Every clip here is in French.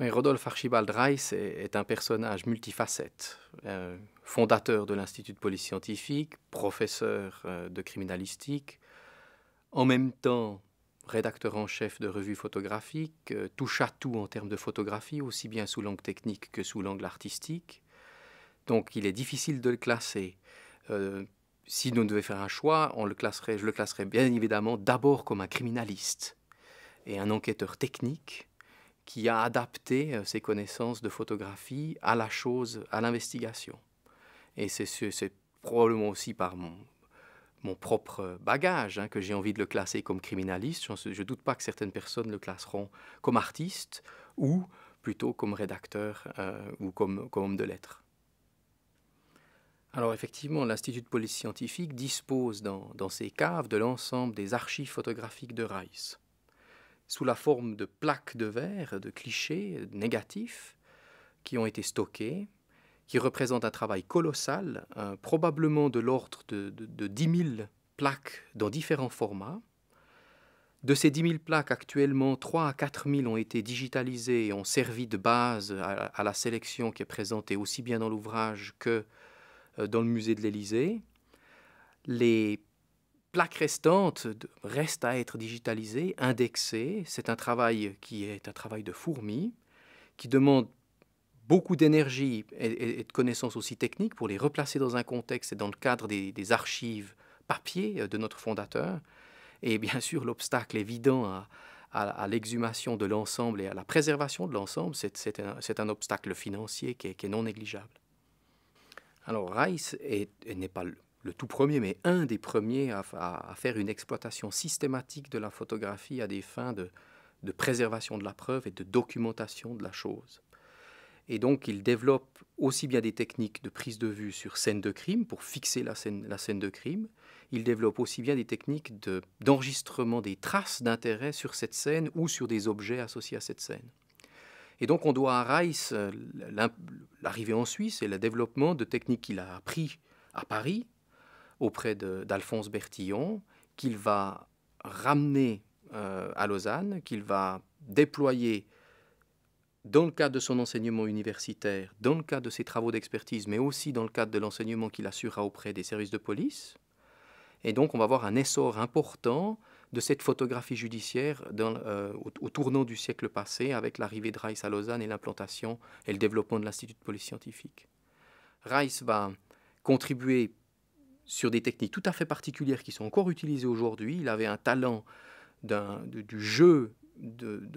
Rodolphe Archibald Reiss est, un personnage multifacette, euh, fondateur de l'Institut de police scientifique, professeur euh, de criminalistique, en même temps rédacteur en chef de revue photographique, euh, touche à tout en termes de photographie, aussi bien sous l'angle technique que sous l'angle artistique. Donc il est difficile de le classer. si nous devions faire un choix, on le classerait, je le classerais bien évidemment d'abord comme un criminaliste et un enquêteur technique, qui a adapté euh, ses connaissances de photographie à la chose, à l'investigation. Et c'est probablement aussi par mon, mon propre bagage hein, que j'ai envie de le classer comme criminaliste. Je ne doute pas que certaines personnes le classeront comme artiste ou plutôt comme rédacteur euh, ou comme, homme de lettres. Alors effectivement, l'Institut de police scientifique dispose dans, dans ses caves de l'ensemble des archives photographiques de Rice sous la forme de plaques de verre, de clichés euh, négatifs, qui ont été stockés, qui représentent un travail colossal, euh, probablement de l'ordre de, de, de 10 000 plaques dans différents formats. De ces 10 000 plaques, actuellement, 3 à 4 000 ont été digitalisées et ont servi de base à, la sélection qui est présentée aussi bien dans l'ouvrage que euh, dans le musée de l'Élysée. Les plaques restantes reste à être digitalisées, indexées. C'est un travail qui est un travail de fourmi, qui demande beaucoup d'énergie et, de connaissances aussi techniques pour les replacer dans un contexte et dans le cadre des, archives papier euh, de notre fondateur. Et bien sûr, l'obstacle évident à, l'exhumation de l'ensemble et à la préservation de l'ensemble, c'est un, obstacle financier qui est, non négligeable. Alors, Rice n'est pas le tout premier, mais un des premiers à, faire une exploitation systématique de la photographie à des fins de, de, préservation de la preuve et de documentation de la chose. Et donc, il développe aussi bien des techniques de prise de vue sur scène de crime pour fixer la scène, de crime. Il développe aussi bien des techniques d'enregistrement des traces d'intérêt sur cette scène ou sur des objets associés à cette scène. Et donc, on doit à Rice euh, l'arrivée en Suisse et le développement de techniques qu'il a appris à Paris, auprès d'Alphonse Bertillon, qu'il va ramener euh, à Lausanne, qu'il va déployer dans le cadre de son enseignement universitaire, dans le cadre de ses travaux d'expertise, mais aussi dans le cadre de l'enseignement qu'il assurera auprès des services de police. Et donc on va voir un essor important de cette photographie judiciaire dans, euh, au, au, tournant du siècle passé avec l'arrivée de Rice à Lausanne et l'implantation et le développement de l'Institut de police scientifique. Rice va contribuer sur des techniques tout à fait particulières qui sont encore utilisées aujourd'hui. Il avait un talent du jeu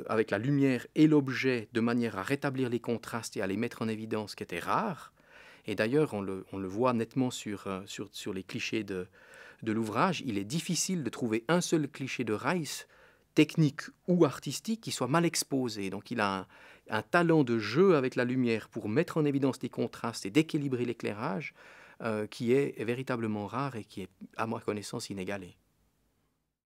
avec la lumière et l'objet de manière à rétablir les contrastes et à les mettre en évidence, qui était rare. Et d'ailleurs, on le, voit nettement sur, euh, les clichés de, l'ouvrage. Il est difficile de trouver un seul cliché de Rice, technique ou artistique, qui soit mal exposé. Donc il a un, un talent de jeu avec la lumière pour mettre en évidence les contrastes et d'équilibrer l'éclairage euh, qui est véritablement rare et qui est, à ma connaissance, inégalée.